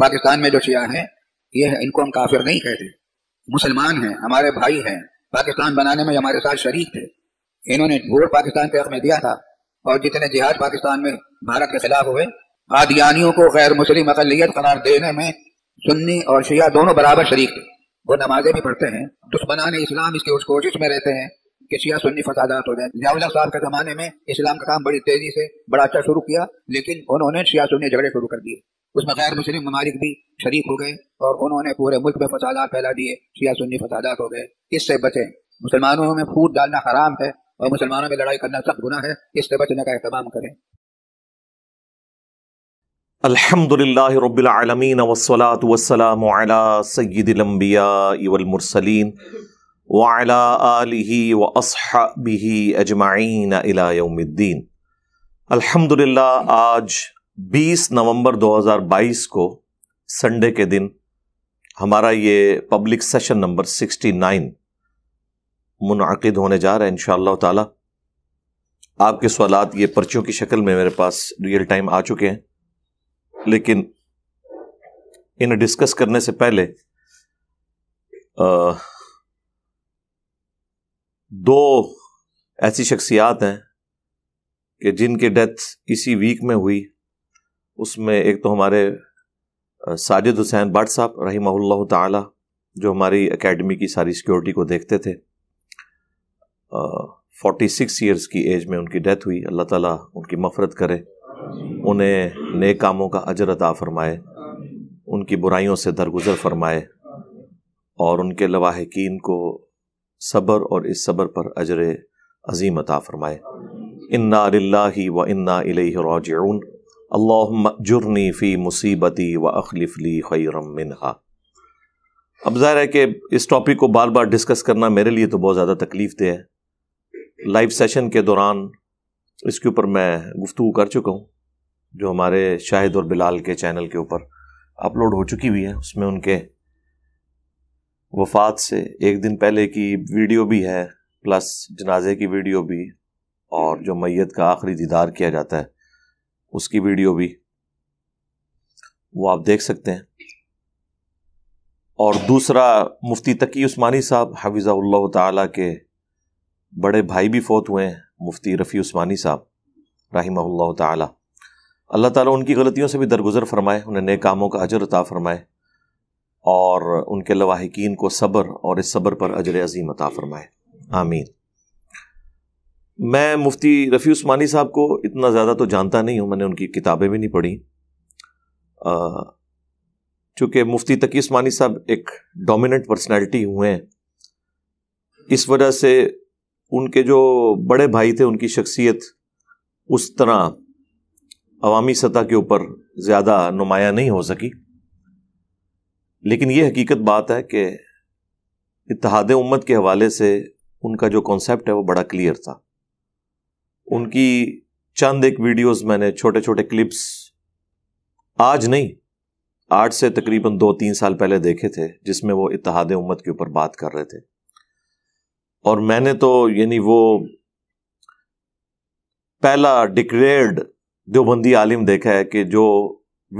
पाकिस्तान में जो शिया है ये है इनको हम काफिर नहीं कहते मुसलमान हैं हमारे भाई हैं पाकिस्तान बनाने में हमारे साथ शरीक थे इन्होंने वोट पाकिस्तान के हक में दिया था और जितने जिहाद पाकिस्तान में भारत के खिलाफ हुए आदियानियों को गैर मुस्लिम अकलीत करार देने में सुन्नी और शिया दोनों बराबर शरीक थे वो नमाजें भी पढ़ते हैं दुश्मनान इस्लाम इसकी उस कोशिश में रहते हैं कि शिया सुन्नी फसादात हो जाए जियाउल्ला साहब के जमाने में इस्लाम का काम बड़ी तेजी से बड़ा अच्छा शुरू किया लेकिन उन्होंने शिया सुन्नी झगड़े शुरू कर दिए उसमें गैर मुस्लिम ममालिक भी शरीक हो गए और उन्होंने पूरे मुल्क में फसादात फैला दिए शिया सुन्नी फसादात हो गए इससे बचे मुसलमानों में फूट डालना हराम है और मुसलमानों में लड़ाई करना सख्त गुना है इससे बचने का अहतमाम करें الحمد لله رب العالمين والصلاة والسلام على سيد الأنبياء والمرسلين वाला आलि व असहबिही अजमाइन अलाउमद्दीन अल्हम्दुलिल्लाह आज 20 नवंबर 2022 को संडे के दिन हमारा ये पब्लिक सेशन नंबर 69 मुनद होने जा रहा है इन ताला आपके सवाल ये पर्चियों की शक्ल में मेरे पास रियल टाइम आ चुके हैं लेकिन इन्हें डिस्कस करने से पहले दो ऐसी शख्सियात हैं कि जिनके डेथ इसी वीक में हुई उसमें एक तो हमारे साजिद हुसैन भट्ट साहब रही ताला जो हमारी एकेडमी की सारी सिक्योरिटी को देखते थे फोर्टी सिक्स ईयर्स की एज में उनकी डेथ हुई अल्लाह ताला उनकी मफ़रत करे उन्हें नए कामों का अजर आ फरमाए उनकी बुराइयों से दरगुजर फरमाए और उनके लवाहकिन को सबर और इस सबर पर अजर अजीम अता फरमाए इन्ना लाही व इन्ना राजून जुर्नी फ़ी मुसीबती व अखलिफली खैरम अब ज़ाहिर है कि इस टॉपिक को बार बार डिस्कस करना मेरे लिए तो बहुत ज़्यादा तकलीफ़ दे है लाइव सेशन के दौरान इसके ऊपर मैं गुफ्तु कर चुका हूँ जो हमारे शाहिद और बिलाल के चैनल के ऊपर अपलोड हो चुकी हुई है उसमें उनके वफात से एक दिन पहले की वीडियो भी है प्लस जनाजे की वीडियो भी और जो मैयत का आखिरी दीदार किया जाता है उसकी वीडियो भी वो आप देख सकते हैं और दूसरा मुफ्ती तकी उस्मानी साहब हफिज़ाल्ला ताला के बड़े भाई भी फौत हुए हैं मुफ्ती रफ़ी उस्मानी साहब रही ताला अल्लाह ताला उनकी गलतियों से भी दरगुजर फरमाए उन्हें नेक कामों का अजर अता फरमाए और उनके लवाहकिन को सबर और इस सबर पर अजर अजीम अता फरमाए आमीन मैं मुफ्ती रफ़ी उस्मानी साहब को इतना ज़्यादा तो जानता नहीं हूँ मैंने उनकी किताबें भी नहीं पढ़ी चूँकि मुफ्ती तकी उस्मानी साहब एक डोमिनेंट पर्सनैलिटी हुए हैं इस वजह से उनके जो बड़े भाई थे उनकी शख्सियत उस तरह अवामी सतह के ऊपर ज़्यादा नुमाया नहीं हो सकी लेकिन ये हकीकत बात है कि इतिहाद उम्मत के हवाले से उनका जो कॉन्सेप्ट है वो बड़ा क्लियर था उनकी चंद एक वीडियोस मैंने छोटे छोटे क्लिप्स आज नहीं आठ से तकरीबन दो तीन साल पहले देखे थे जिसमें वो इतिहाद उम्मत के ऊपर बात कर रहे थे और मैंने तो यानी वो पहला डिक्लेयर्ड देवबंदी आलिम देखा है कि जो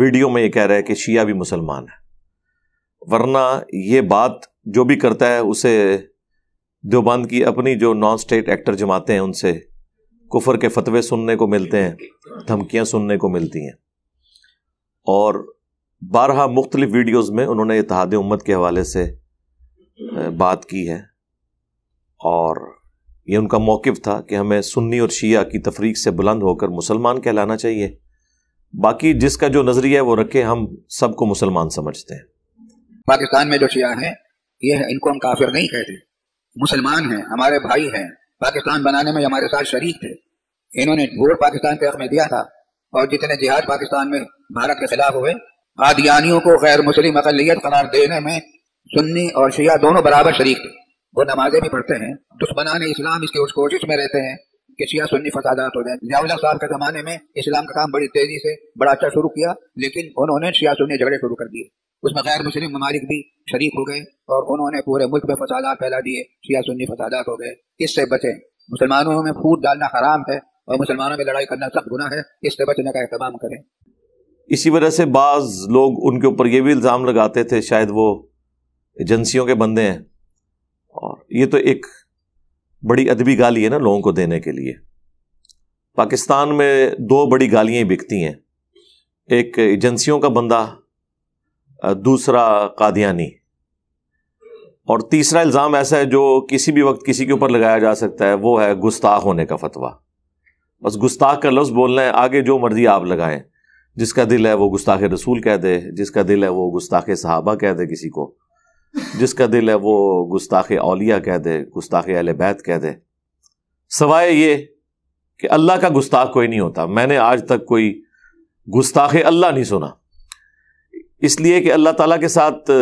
वीडियो में ये कह रहा है कि शिया भी मुसलमान है वरना ये बात जो भी करता है उसे देवबंद की अपनी जो नॉन स्टेट एक्टर जमाते हैं उनसे कुफर के फतवे सुनने को मिलते हैं धमकियां सुनने को मिलती हैं और बारह मुख्तलिफ वीडियोज में उन्होंने इतिहाद उम्मत के हवाले से बात की है और ये उनका मौक़ था कि हमें सुन्नी और शिया की तफरीक से बुलंद होकर मुसलमान कहलाना चाहिए बाकी जिसका जो नज़रिया है वो रखे हम सबको मुसलमान समझते हैं पाकिस्तान में जो शिया है ये है, इनको हम काफिर नहीं कहते मुसलमान हैं हमारे भाई हैं पाकिस्तान बनाने में हमारे साथ शरीक थे इन्होंने घोर पाकिस्तान के हक में दिया था और जितने जिहाद पाकिस्तान में भारत के खिलाफ हुए आदियानियों को गैर मुस्लिम अकलीत करार देने में सुन्नी और शिया दोनों बराबर शरीक थे वो नमाजें भी पढ़ते हैं दुश्मनान इस्लाम इसकी उस कोशिश में रहते हैं कि शिया सुन्नी फसादात हो जाए जियाउल्ला साहब के जमाने में इस्लाम का काम बड़ी तेजी से बड़ा अच्छा शुरू किया लेकिन उन्होंने शिया सुन्नी झगड़े शुरू कर दिए उसमें गैर मुस्लिम ममालिक भी शरीक हो गए और उन्होंने पूरे मुल्क में फसादा फैला दिए शिया सुन्नी फसादात हो गए इससे बचे मुसलमानों में फूट डालना हराम है और मुसलमानों में लड़ाई करना सख्त गुना है इससे बचने का अहतमाम करें इसी वजह से बाज लोग उनके ऊपर ये भी इल्ज़ाम लगाते थे शायद वो एजेंसियों के बंदे हैं और ये तो एक बड़ी अदबी गाली है ना लोगों को देने के लिए पाकिस्तान में दो बड़ी गालियाँ बिकती हैं एक एजेंसियों का बंदा दूसरा कादियानी और तीसरा इल्ज़ाम ऐसा है जो किसी भी वक्त किसी के ऊपर लगाया जा सकता है वो है गुस्ताख होने का फतवा बस गुस्ताख का लफ्ज़ बोलना है आगे जो मर्जी आप लगाएं जिसका दिल है वो गुस्ताख रसूल कह दे जिसका दिल है वो गुस्ताख सहाबा कह दे किसी को जिसका दिल है वो गुस्ताख अलिया कह दे गुस्ताख अल बैत कह दे सवाए ये कि अल्लाह का गुस्ताख कोई नहीं होता मैंने आज तक कोई गुस्ताख अल्लाह नहीं सुना इसलिए कि अल्लाह ताला के साथ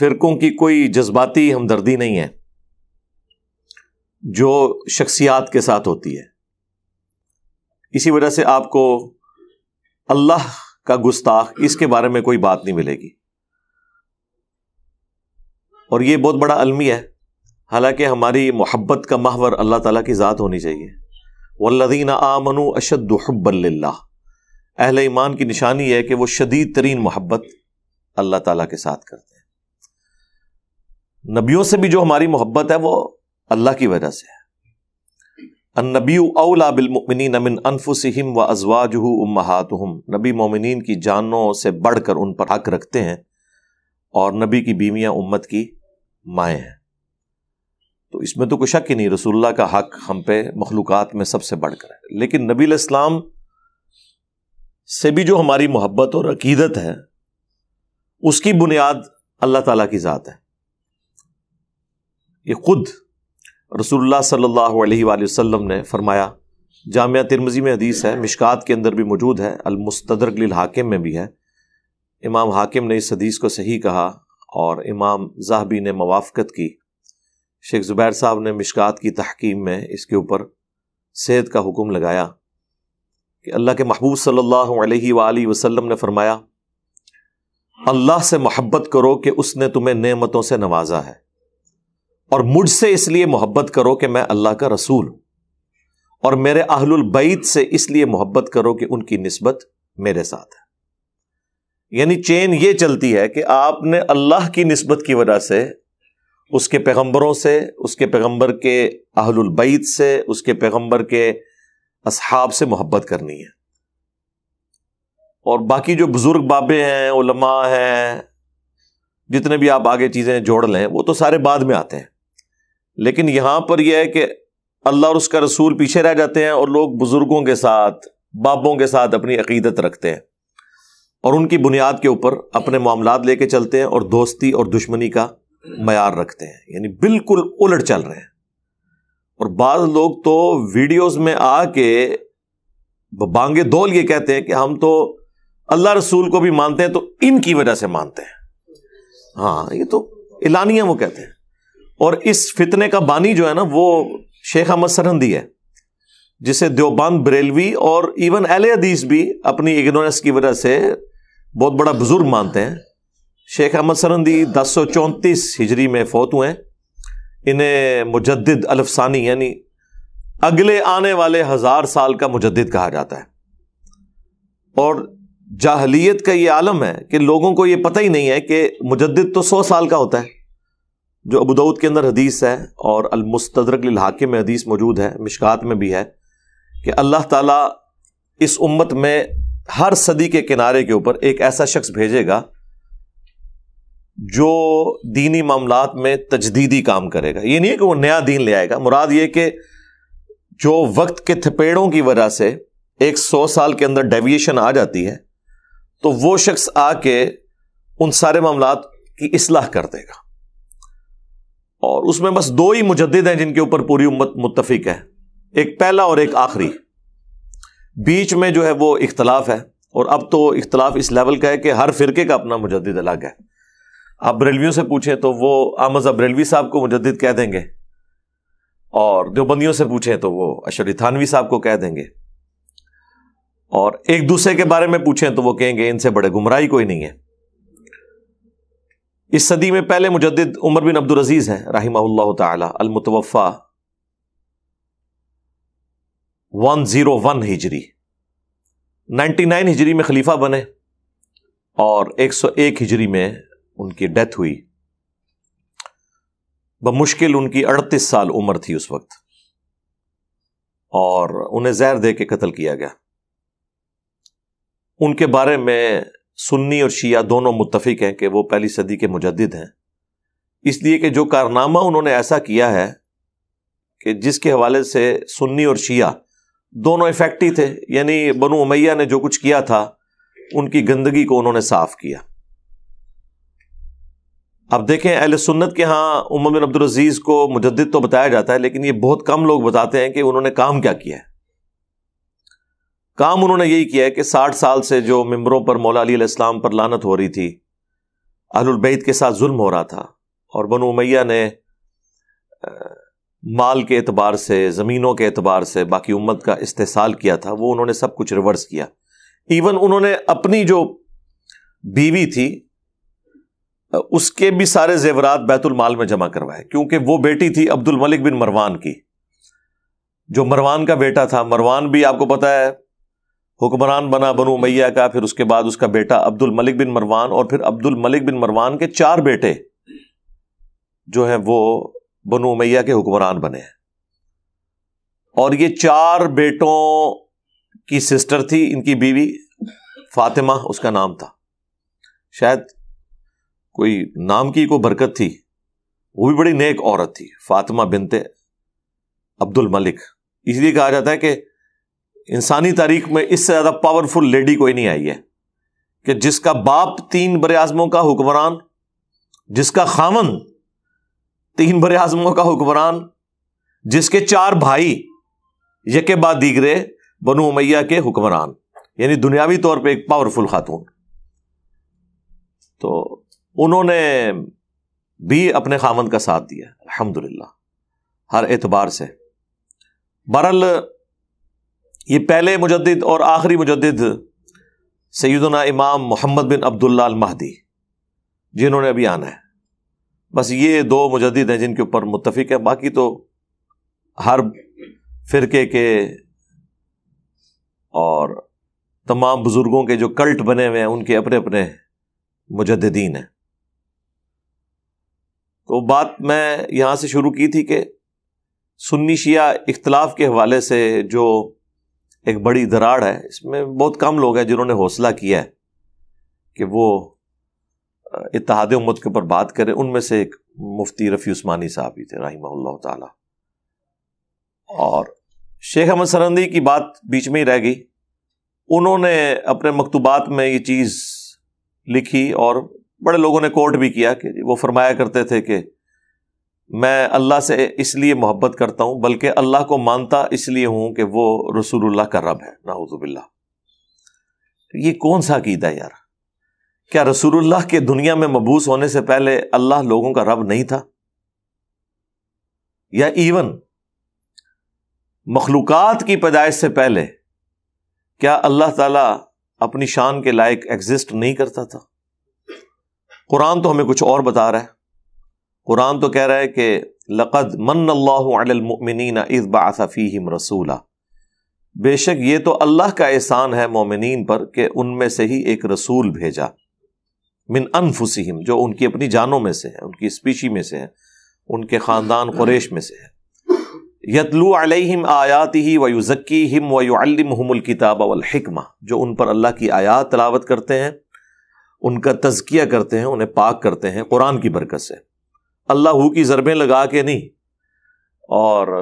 फ़िरकों की कोई जज्बाती हमदर्दी नहीं है जो शख्सियात के साथ होती है इसी वजह से आपको अल्लाह का गुस्ताख इसके बारे में कोई बात नहीं मिलेगी और ये बहुत बड़ा अलमी है हालांकि हमारी मोहब्बत का माहवर अल्लाह ताला की ज़ात होनी चाहिए वल्लदीन आमनु हब्बल्ला अहल ईमान की निशानी है कि वो शदीद तरीन मोहब्बत अल्लाह ताला के साथ करते हैं नबियों से भी जो हमारी मोहब्बत है वो अल्लाह की वजह से है नबी अवला बिलमिन अमिन अनफुसम व अजवाज उम्मातहम नबी मोमिन की जानों से बढ़कर उन पर हक रखते हैं और नबी की बीवियाँ उम्मत की माएँ हैं तो इसमें तो कोई शक ही नहीं रसुल्ला का हक हम पे मखलूक़ात में सबसे बढ़कर है लेकिन नबी इस्लाम से भी जो हमारी मोहब्बत और अकीदत है उसकी बुनियाद अल्लाह ताला की ज़ात है ये खुद रसूलुल्लाह सल्लल्लाहु अलैहि वसल्लम ने फरमाया जामिया तिरमजी में हदीस है मिशकात के अंदर भी मौजूद है अलमुस्तरक हाकिम में भी है इमाम हाकिम ने इस हदीस को सही कहा और इमाम जहबी ने मवाफ़त की शेख ज़ुबैर साहब ने मिशकात की तहकीम में इसके ऊपर सेहत का हुक्म लगाया कि अल्लाह के महबूब सल्लल्लाहु अलैहि वसल्लम ने फरमाया अल्लाह से मोहब्बत करो कि उसने तुम्हें नेमतों से नवाजा है और मुझसे इसलिए मोहब्बत करो कि मैं अल्लाह का रसूल हूं और मेरे अहलुल बैत से इसलिए मोहब्बत करो कि उनकी नस्बत मेरे साथ है यानी चेन ये चलती है कि आपने अल्लाह की नस्बत की वजह से उसके पैगम्बरों से उसके पैगम्बर के अहलबैत से उसके पैगम्बर के असहाब से मोहब्बत करनी है और बाकी जो बुज़ुर्ग बाबे हैं उलमा हैं जितने भी आप आगे चीज़ें जोड़ लें वो तो सारे बाद में आते हैं लेकिन यहां पर यह है कि अल्लाह और उसका रसूल पीछे रह जाते हैं और लोग बुज़ुर्गों के साथ बाबों के साथ अपनी अकीदत रखते हैं और उनकी बुनियाद के ऊपर अपने मामला लेके चलते हैं और दोस्ती और दुश्मनी का मैार रखते हैं यानी बिल्कुल उलट चल रहे हैं और बाद लोग तो वीडियोस में आके बांगे दोल ये कहते हैं कि हम तो अल्लाह रसूल को भी मानते हैं तो इनकी वजह से मानते हैं हाँ ये तो इलानिया वो कहते हैं और इस फितने का बानी जो है ना वो शेख अहमद सरहंदी है जिसे देवबंद बरेलवी और इवन अल हदीस भी अपनी इग्नोरेंस की वजह से बहुत बड़ा बुजुर्ग मानते हैं शेख अहमद सरंदी दस सौ चौंतीस हिजरी में फौत हुए हैं इन्हें मुजद अलफसानी यानी अगले आने वाले हज़ार साल का मुजद कहा जाता है और जाहलीत का यह आलम है कि लोगों को यह पता ही नहीं है कि मुजद तो सौ साल का होता है जो अबूदाऊद के अंदर हदीस है और अलमुस्तरक लाके में हदीस मौजूद है मिशकात में भी है कि अल्लाह ताला इस उम्मत में हर सदी के किनारे के ऊपर एक ऐसा शख्स भेजेगा जो दीनी मामला में तजदीदी काम करेगा ये नहीं है कि वो नया दीन ले आएगा मुराद ये कि जो वक्त के थपेड़ों की वजह से एक सौ साल के अंदर डेविएशन आ जाती है तो वो शख्स आके उन सारे मामला की इसलाह कर देगा और उसमें बस दो ही मुजद हैं जिनके ऊपर पूरी उम्मत मुतफिक है एक पहला और एक आखिरी बीच में जो है वो इख्तलाफ है और अब तो इख्तलाफ इस लेवल का है कि हर फिरके का अपना मुजद अलग है आप बरेलवियों से पूछें तो वो आमज रेलवी साहब को मुजद कह देंगे और देवबंदियों से पूछें तो वो अशर थानवी साहब को कह देंगे और एक दूसरे के बारे में पूछें तो वो कहेंगे इनसे बड़े गुमराही कोई नहीं है इस सदी में पहले मुजद उमर बिन अब्दुलरजीज़ हैं राहिमा तमतवफ़ा जीरो वन हिजरी नाइन हिजरी में खलीफा बने और एक सौ एक हिजरी में उनकी डेथ हुई मुश्किल उनकी अड़तीस साल उम्र थी उस वक्त और उन्हें जहर दे के कत्ल किया गया उनके बारे में सुन्नी और शिया दोनों मुतफिक हैं कि वो पहली सदी के मुजद हैं इसलिए कि जो कारनामा उन्होंने ऐसा किया है कि जिसके हवाले से सुन्नी और शिया दोनों इफेक्ट ही थे यानी बनु उमैया ने जो कुछ किया था उनकी गंदगी को उन्होंने साफ किया अब देखें अहल सुन्नत के यहाँ उमर बिन को मुजद तो बताया जाता है लेकिन ये बहुत कम लोग बताते हैं कि उन्होंने काम क्या किया है काम उन्होंने यही किया है कि साठ साल से जो मम्बरों पर मौला अली इस्लाम पर लानत हो रही थी अहलबैद के साथ जुल्म हो रहा था और बनु उमैया ने माल के अतबार से ज़मीनों के अतबार से बाकी उम्मत का इस्तेसाल किया था वो उन्होंने सब कुछ रिवर्स किया इवन उन्होंने अपनी जो बीवी थी उसके भी सारे जेवरात बैतुल माल में जमा करवाए क्योंकि वो बेटी थी अब्दुल मलिक बिन मरवान की जो मरवान का बेटा था मरवान भी आपको पता है हुक्मरान बना बनु मैया का फिर उसके बाद उसका बेटा अब्दुल मलिक बिन मरवान और फिर अब्दुल मलिक बिन मरवान के चार बेटे जो हैं वो बनु उमैया के हुक्मरान बने और ये चार बेटों की सिस्टर थी इनकी बीवी फातिमा उसका नाम था शायद कोई नाम की कोई बरकत थी वो भी बड़ी नेक औरत थी फातिमा बिनते अब्दुल मलिक इसलिए कहा जाता है कि इंसानी तारीख में इससे ज़्यादा पावरफुल लेडी कोई नहीं आई है कि जिसका बाप तीन बरे का हुक्मरान जिसका खामन तीन बड़े आजमों का हुक्मरान जिसके चार भाई यके बाद दीगरे बनु उमैया के हुक्मरान यानी दुनियावी तौर पर एक पावरफुल खातून तो उन्होंने भी अपने खामन का साथ दिया अल्हम्दुलिल्लाह हर एतबार से बरल ये पहले मुजद और आखिरी मुजद सैदना इमाम मोहम्मद बिन अब्दुल्ला महदी जिन्होंने अभी आना है बस ये दो मुजद हैं जिनके ऊपर मुतफिक है बाकी तो हर फिरके के और तमाम बुज़ुर्गों के जो कल्ट बने हुए हैं उनके अपने अपने मुजदीन हैं तो बात मैं यहां से शुरू की थी कि सुन्नी शिया इख्तलाफ के हवाले से जो एक बड़ी दराड़ है इसमें बहुत कम लोग हैं जिन्होंने हौसला किया है कि वो इतिहाद उम्मत के ऊपर बात करें उनमें से एक मुफ्ती रफ़ी उस्मानी साहब भी थे रही और शेख अहमद सरंदी की बात बीच में ही रह गई उन्होंने अपने मकतूबात में ये चीज़ लिखी और बड़े लोगों ने कोर्ट भी किया कि वो फरमाया करते थे कि मैं अल्लाह से इसलिए मोहब्बत करता हूं बल्कि अल्लाह को मानता इसलिए हूं कि वो रसूल का रब है नाउजुबिल्ला ये कौन सा कीदा यार क्या रसूलुल्लाह के दुनिया में मबूस होने से पहले अल्लाह लोगों का रब नहीं था या इवन मखलूक़ात की पैदाइश से पहले क्या अल्लाह ताला अपनी शान के लायक एग्जिस्ट नहीं करता था कुरान तो हमें कुछ और बता रहा है कुरान तो कह रहा है कि लक़द मन अल्लामिन इसबाफ़ीम रसूला बेशक ये तो अल्लाह का एहसान है मोमिन पर कि उनमें से ही एक रसूल भेजा मिन अनफुसिम जो उनकी अपनी जानों में से है उनकी स्पीशी में से है उनके ख़ानदान क्रेश में से है यतलू अलैहिम आयात ही वयुज़क्की हिम वयुअलमहमुल किताब वलहिकमा जो उन पर अल्लाह की आयात तलावत करते हैं उनका तजकिया करते हैं उन्हें पाक करते हैं कुरान की बरकत से अल्लाह की ज़रबें लगा के नहीं और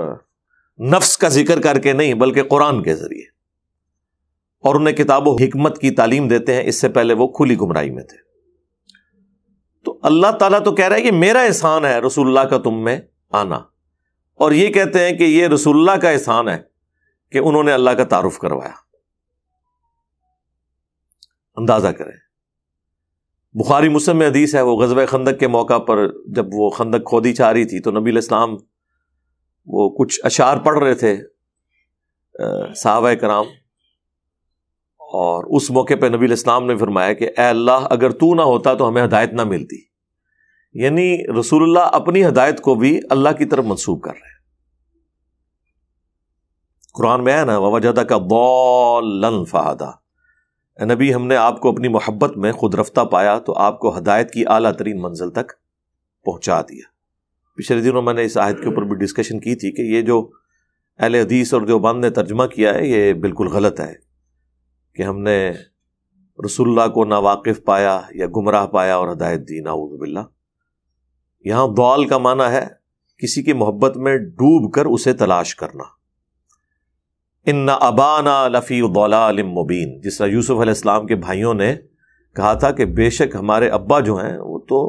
नफ्स का जिक्र करके नहीं बल्कि कुरान के ज़रिए और उन्हें किताब हमत की तालीम देते हैं इससे पहले वो खुली गुमराही में थे तो अल्लाह ताला तो कह रहा है कि मेरा एहसान है रसुल्ला का तुम में आना और ये कहते हैं कि ये रसुल्ला का एहसान है कि उन्होंने अल्लाह का तारुफ करवाया अंदाजा करें बुखारी मुसम में हदीस है वो गजब खंदक के मौका पर जब वो खंदक खोदी चाह रही थी तो नबी इस्लाम वो कुछ अशार पढ़ रहे थे साहब कराम और उस मौके पर नबी इस्लाम ने फरमाया कि अल्लाह अगर तू ना होता तो हमें हदायत ना मिलती यानी रसूलुल्लाह अपनी हदायत को भी अल्लाह की तरफ मंसूब कर रहे हैं कुरान में आया ना वजदा का बौलन फहादा नबी हमने आपको अपनी मोहब्बत में खुद रफ्ता पाया तो आपको हदायत की अला तरीन मंजिल तक पहुंचा दिया पिछले दिनों मैंने इस आयत के ऊपर भी डिस्कशन की थी कि ये जो अहल हदीस और जो बंद ने तर्जमा किया है ये बिल्कुल गलत है कि हमने रसुल्ला को नावाकिफ पाया या गुमराह पाया और हदायत दी नाउबिल्ला यहाँ दौल का माना है किसी की मोहब्बत में डूब कर उसे तलाश करना इन न अबाना लफ़ी दौला मुबीन जिस तरह यूसुफ अलैहिस्सलाम के भाइयों ने कहा था कि बेशक हमारे अब्बा जो हैं वो तो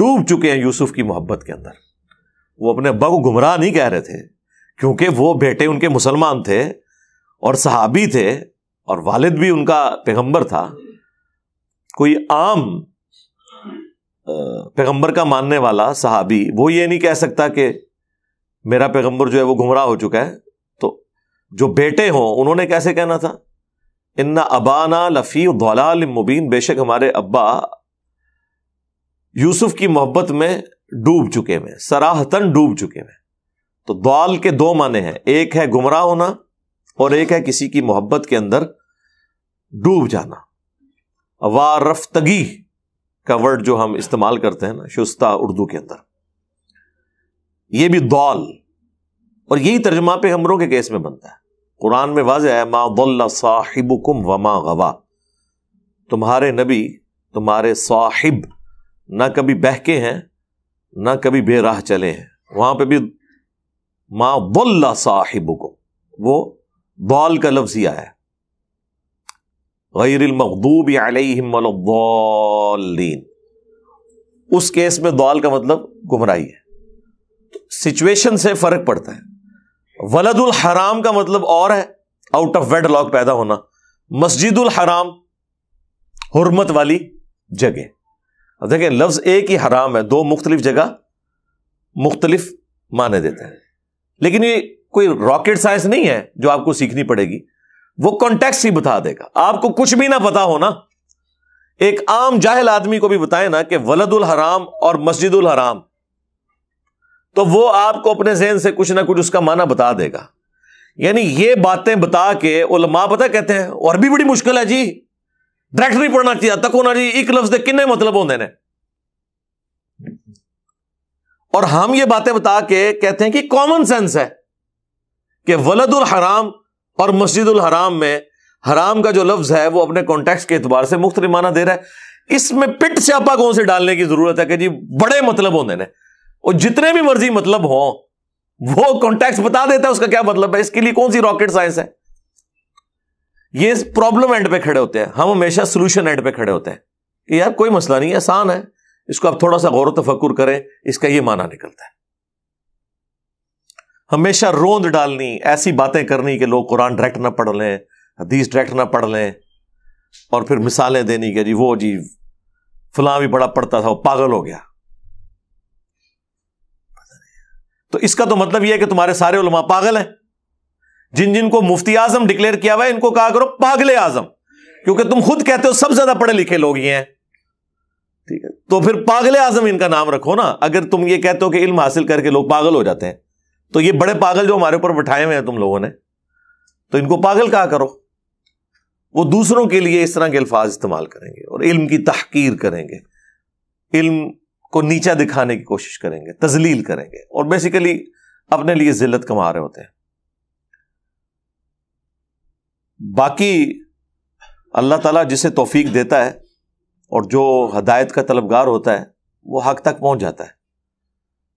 डूब चुके हैं यूसुफ की मोहब्बत के अंदर वो अपने अब्बा को गुमराह नहीं कह रहे थे क्योंकि वो बेटे उनके मुसलमान थे और सहाबी थे और वालिद भी उनका पैगंबर था कोई आम पैगंबर का मानने वाला साहबी वो ये नहीं कह सकता कि मेरा पैगंबर जो है वो घुमराह हो चुका है तो जो बेटे हों उन्होंने कैसे कहना था इन्ना अबाना लफ़ी दलाल मुबीन बेशक हमारे अब्बा यूसुफ की मोहब्बत में डूब चुके हैं सराहतन डूब चुके हैं तो दौल के दो माने हैं एक है गुमराह होना और एक है किसी की मोहब्बत के अंदर डूब जाना वारफ्तगी का वर्ड जो हम इस्तेमाल करते हैं ना शुस्ता उर्दू के अंदर यह भी दौल और यही तर्जमा पे हमरों के केस में बनता है कुरान में वाज है माँ साहिब कुम वमा गवा तुम्हारे नबी तुम्हारे साहिब ना कभी बहके हैं ना कभी बेराह चले हैं वहां पर भी माँ साहिब को वो दौल का लफ्ज ही आया है गैरमखदूब अलहमदौलिन उस केस में दौल का मतलब गुमराही है सिचुएशन से फर्क पड़ता है वलदुल हराम का मतलब और है आउट ऑफ वेड लॉक पैदा होना मस्जिदुल हराम हरमत वाली जगह अब देखें लफ्ज एक ही हराम है दो मुख्तलिफ जगह मुख्तलिफ माने देते हैं लेकिन ये कोई रॉकेट साइंस नहीं है जो आपको सीखनी पड़ेगी वो कॉन्टेक्स ही बता देगा आपको कुछ भी ना पता हो ना एक आम जाहिल आदमी को भी बताए ना कि वलदुल हराम और मस्जिदुल हराम तो वो आपको अपने जहन से कुछ ना कुछ उसका माना बता देगा यानी ये बातें बता के उलमा पता कहते हैं और भी बड़ी मुश्किल है जी डायरेक्ट नहीं पढ़ना चाहिए तक होना जी एक लफ्ज के किन्ने मतलब होते ने और हम ये बातें बता के कहते हैं कि कॉमन सेंस है कि वलदुल हराम और मस्जिद हराम में हराम का जो लफ्ज है वो अपने कॉन्टेक्स्ट के एतबार से मुख्त माना दे रहा है इसमें पिट स्यापा कौन से डालने की जरूरत है कि जी बड़े मतलब होने ने और जितने भी मर्जी मतलब हों वो कॉन्टेक्स्ट बता देता है उसका क्या मतलब है इसके लिए कौन सी रॉकेट साइंस है ये प्रॉब्लम एंड पे खड़े होते हैं हम हमेशा सोल्यूशन एंड पे खड़े होते हैं कि यार कोई मसला नहीं है आसान है इसको आप थोड़ा सा गौर तफक्र करें इसका यह माना निकलता है हमेशा रोंद डालनी ऐसी बातें करनी कि लोग कुरान डायरेक्ट ना पढ़ लें हदीस डायरेक्ट ना पढ़ लें और फिर मिसालें देनी कि जी वो जी फलां भी बड़ा पढ़ता था वो पागल हो गया तो इसका तो मतलब यह है कि तुम्हारे सारे उलमा पागल हैं जिन जिन को मुफ्ती आजम डिक्लेयर किया हुआ है इनको कहा करो पागले आजम क्योंकि तुम खुद कहते हो सब ज्यादा पढ़े लिखे लोग ही हैं ठीक है तो फिर पागले आजम इनका नाम रखो ना अगर तुम ये कहते हो कि इल्म हासिल करके लोग पागल हो जाते हैं तो ये बड़े पागल जो हमारे ऊपर बिठाए हुए हैं तुम लोगों ने तो इनको पागल कहा करो वो दूसरों के लिए इस तरह के अल्फाज इस्तेमाल करेंगे और इल्म की तहकीर करेंगे इल्म को नीचा दिखाने की कोशिश करेंगे तजलील करेंगे और बेसिकली अपने लिए जिल्लत कमा रहे होते हैं बाकी अल्लाह ताला जिसे तोफीक देता है और जो हदायत का तलबगार होता है वो हक तक पहुंच जाता है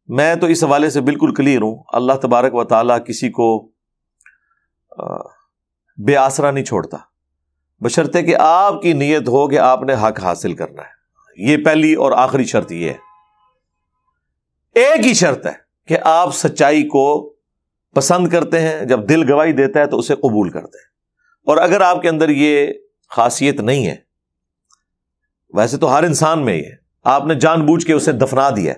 मैं तो इस हवाले से बिल्कुल क्लियर हूं अल्लाह तबारक व ताली किसी को बे आसरा नहीं छोड़ता बशर्ते कि आपकी नीयत हो कि आपने हक हासिल करना है ये पहली और आखिरी शर्त यह है एक ही शर्त है कि आप सच्चाई को पसंद करते हैं जब दिल गवाही देता है तो उसे कबूल करते हैं और अगर आपके अंदर ये खासियत नहीं है वैसे तो हर इंसान में ही है आपने जानबूझ के उसे दफना दिया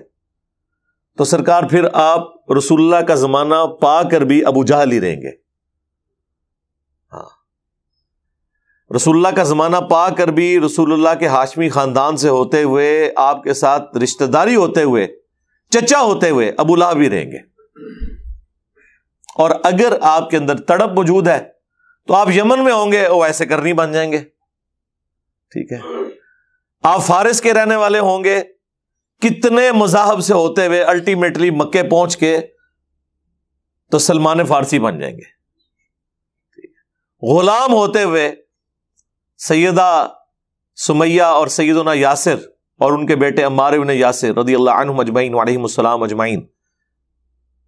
तो सरकार फिर आप रसुल्ला का जमाना पा कर भी अबू जहल ही रहेंगे हाँ रसुल्ला का जमाना पा कर भी रसुल्ला के हाशमी खानदान से होते हुए आपके साथ रिश्तेदारी होते हुए चचा होते हुए अबू लाह भी रहेंगे और अगर आपके अंदर तड़प मौजूद है तो आप यमन में होंगे वो ऐसे करनी बन जाएंगे ठीक है आप फारिस के रहने वाले होंगे कितने मजाहब से होते हुए अल्टीमेटली मक्के पहुंच के तो सलमान फारसी बन जाएंगे गुलाम होते हुए सैयदा सुमैया और सैदना यासिर और उनके बेटे अम्बार ने यासिर रदी अल्लाह अजमैन वालेकाम अजमैन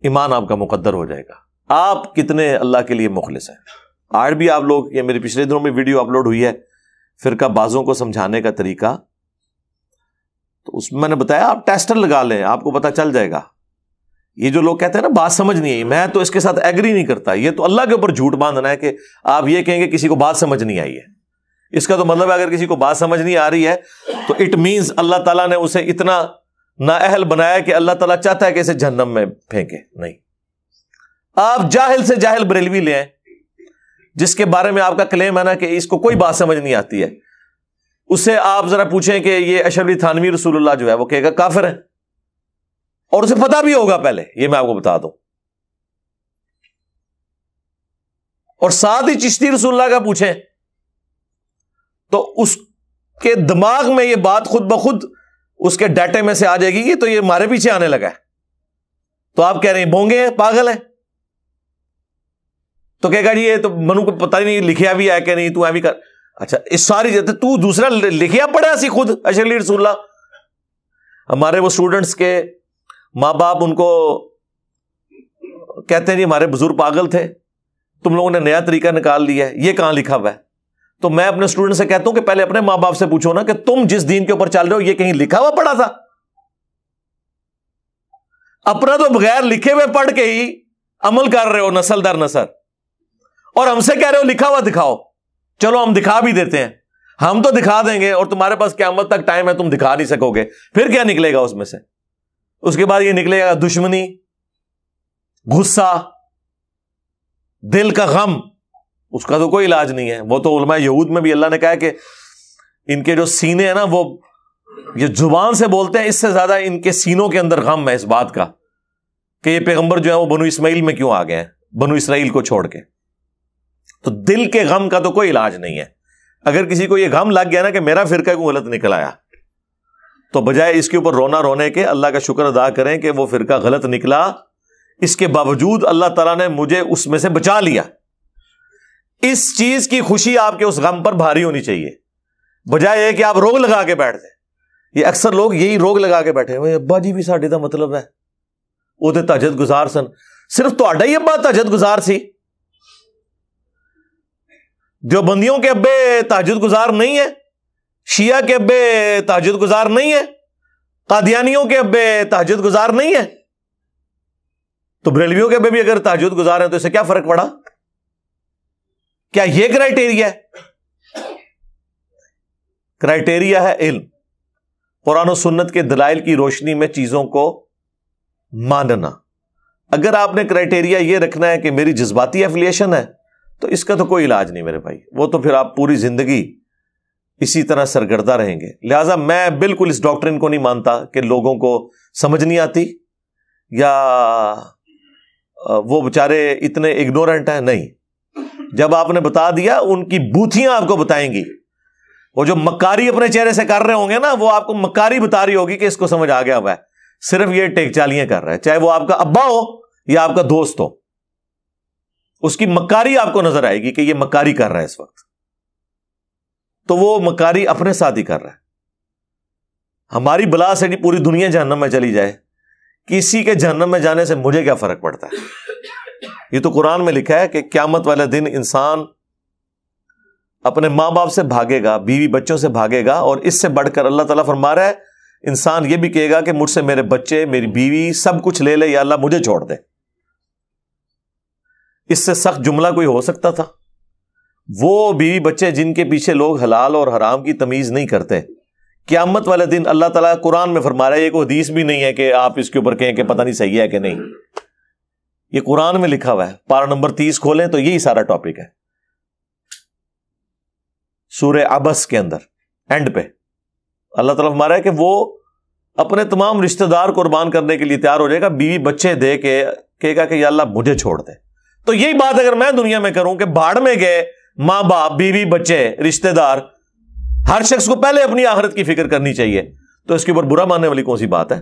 ईमान आपका मुकदर हो जाएगा आप कितने अल्लाह के लिए मुखलिस हैं आज भी आप लोग ये मेरे पिछले दिनों में वीडियो अपलोड हुई है फिर का बाजों को समझाने का तरीका उसमें मैंने बताया आप टेस्टर लगा लें आपको पता चल जाएगा ये जो लोग कहते हैं ना बात समझ नहीं आई मैं तो इसके साथ एग्री नहीं करता ये तो अल्लाह के ऊपर झूठ बांधना है कि आप ये कहेंगे किसी को बात समझ नहीं आई है इसका तो मतलब अगर किसी को बात समझ नहीं आ रही है तो इट मीन्स अल्लाह तला ने उसे इतना नाअहल बनाया कि अल्लाह तला चाहता है कि इसे जन्नम में फेंके नहीं आप जाहिल से जाहिल बरेलवी ले जिसके बारे में आपका क्लेम है ना कि इसको कोई बात समझ नहीं आती है उससे आप जरा पूछें कि ये अशरफी थानवी रसूलुल्लाह जो है वो कहेगा काफिर है और उसे पता भी होगा पहले ये मैं आपको बता दूं और साथ ही चिश्ती रसूल्ला का पूछें तो उसके दिमाग में ये बात खुद ब खुद उसके डाटे में से आ जाएगी कि तो ये हमारे पीछे आने लगा है तो आप कह रहे हैं भोंगे हैं पागल है तो कहेगा जी ये तो मनु को पता ही नहीं लिखा भी है कि नहीं तू अभी भी कर अच्छा इस सारी जैसे तू दूसरा लिखिया पढ़ा सी खुद अशली रसूल्ला हमारे वो स्टूडेंट्स के माँ बाप उनको कहते हैं जी हमारे बुजुर्ग पागल थे तुम लोगों ने नया तरीका निकाल लिया है ये कहां लिखा हुआ है तो मैं अपने स्टूडेंट से कहता हूं कि पहले अपने माँ बाप से पूछो ना कि तुम जिस दिन के ऊपर चल रहे हो ये कहीं लिखा हुआ पढ़ा था अपना तो बगैर लिखे हुए पढ़ के ही अमल कर रहे हो नसल दर नसल और हमसे कह रहे हो लिखा हुआ दिखाओ चलो हम दिखा भी देते हैं हम तो दिखा देंगे और तुम्हारे पास क्या क्यामत तक टाइम है तुम दिखा नहीं सकोगे फिर क्या निकलेगा उसमें से उसके बाद ये निकलेगा दुश्मनी गुस्सा दिल का गम उसका तो कोई इलाज नहीं है वो तो उलमा यहूद में भी अल्लाह ने कहा कि इनके जो सीने हैं ना वो ये जुबान से बोलते हैं इससे ज्यादा इनके सीनों के अंदर गम है इस बात का कि ये पैगंबर जो है वो बनु इसमाइल में क्यों आ गए हैं बनु इसराइल को छोड़ के तो दिल के गम का तो कोई इलाज नहीं है अगर किसी को यह गम लग गया ना कि मेरा फिरका क्यों गलत निकल आया तो बजाय इसके ऊपर रोना रोने के अल्लाह का शुक्र अदा करें कि वो फिरका गलत निकला इसके बावजूद अल्लाह तला ने मुझे उसमें से बचा लिया इस चीज की खुशी आपके उस गम पर भारी होनी चाहिए बजाय यह कि आप रोग लगा के बैठ जाए ये अक्सर लोग यही रोग लगा के बैठे हुए अब्बा जी भी साढ़े का मतलब है वो तो तजत गुजार सन सिर्फ तो ही अब्बा तजत गुजार सी देवबंदियों के अब्बे तहजद गुजार नहीं है शिया के अब्बे तहजद गुजार नहीं है कादियानियों के अब्बे तहजद गुजार नहीं है तो बरेलवियों के अब्बे भी अगर तहजद गुजार है तो इसे क्या फर्क पड़ा क्या यह क्राइटेरिया है क्राइटेरिया है इल्म कुरान और सुन्नत के दलाइल की रोशनी में चीजों को मानना अगर आपने क्राइटेरिया यह रखना है कि मेरी जज्बाती एफिलिएशन है तो इसका तो कोई इलाज नहीं मेरे भाई वो तो फिर आप पूरी जिंदगी इसी तरह सरगर्दा रहेंगे लिहाजा मैं बिल्कुल इस डॉक्ट्रिन को नहीं मानता कि लोगों को समझ नहीं आती या वो बेचारे इतने इग्नोरेंट हैं नहीं जब आपने बता दिया उनकी बूथियां आपको बताएंगी वो जो मकारी अपने चेहरे से कर रहे होंगे ना वो आपको मकारी बता रही होगी कि इसको समझ आ गया हुआ है सिर्फ ये टेकचालियां कर रहा है चाहे वो आपका अब्बा हो या आपका दोस्त हो उसकी मकारी आपको नजर आएगी कि ये मकारी कर रहा है इस वक्त तो वो मकारी अपने साथ ही कर रहा है हमारी बला से पूरी दुनिया जहनम में चली जाए किसी के जहनम में जाने से मुझे क्या फर्क पड़ता है ये तो कुरान में लिखा है कि क्यामत वाले दिन इंसान अपने मां बाप से भागेगा बीवी बच्चों से भागेगा और इससे बढ़कर अल्लाह तला फरमा रहा है इंसान यह भी कहेगा कि मुझसे मेरे बच्चे मेरी बीवी सब कुछ ले ले या अल्लाह मुझे छोड़ दे इससे सख्त जुमला कोई हो सकता था वो बीवी बच्चे जिनके पीछे लोग हलाल और हराम की तमीज नहीं करते क्यामत वाले दिन अल्लाह ताला कुरान में फरमा रहा है ये कोई हदीस भी नहीं है कि आप इसके ऊपर कहें कि पता नहीं सही है कि नहीं ये कुरान में लिखा हुआ है पारा नंबर तीस खोलें तो यही सारा टॉपिक है सूर्य अबस के अंदर एंड पे अल्लाह तला फरमा रहा है कि वो अपने तमाम रिश्तेदार कुर्बान करने के लिए तैयार हो जाएगा बीवी बच्चे दे के कहेगा कि अल्लाह मुझे छोड़ दे तो यही बात अगर मैं दुनिया में करूं कि बाढ़ में गए मां बाप बीवी बच्चे रिश्तेदार हर शख्स को पहले अपनी आखिरत की फिक्र करनी चाहिए तो इसके ऊपर बुरा मानने वाली कौन सी बात है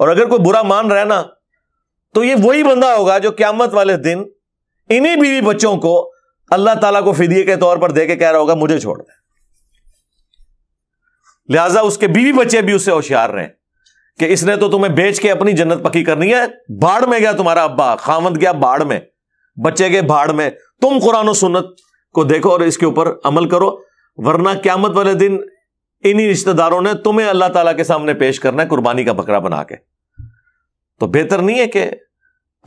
और अगर कोई बुरा मान रहा है ना तो ये वही बंदा होगा जो क्यामत वाले दिन इन्हीं बीवी बच्चों को अल्लाह ताला को फिदिये के तौर पर दे के कह रहा होगा मुझे छोड़ दे लिहाजा उसके बीवी बच्चे भी उससे होशियार रहे कि इसने तो तुम्हें बेच के अपनी जन्नत पक्की करनी है बाढ़ में गया तुम्हारा अब्बा खामद गया बाढ़ में बच्चे के भाड़ में तुम कुरान और सुन्नत को देखो और इसके ऊपर अमल करो वरना क्यामत वाले दिन इन्हीं रिश्तेदारों ने तुम्हें अल्लाह ताला के सामने पेश करना है कुर्बानी का बकरा बना के तो बेहतर नहीं है कि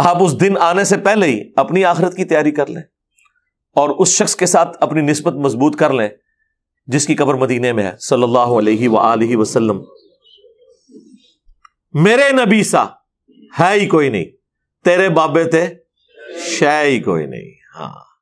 आप उस दिन आने से पहले ही अपनी आखिरत की तैयारी कर लें और उस शख्स के साथ अपनी नस्बत मजबूत कर लें जिसकी कब्र मदीने में है सल्लल्लाहु अलैहि अलैहि वसल्लम मेरे नबी सा है ही कोई नहीं तेरे बाबे थे शय कोई नहीं हाँ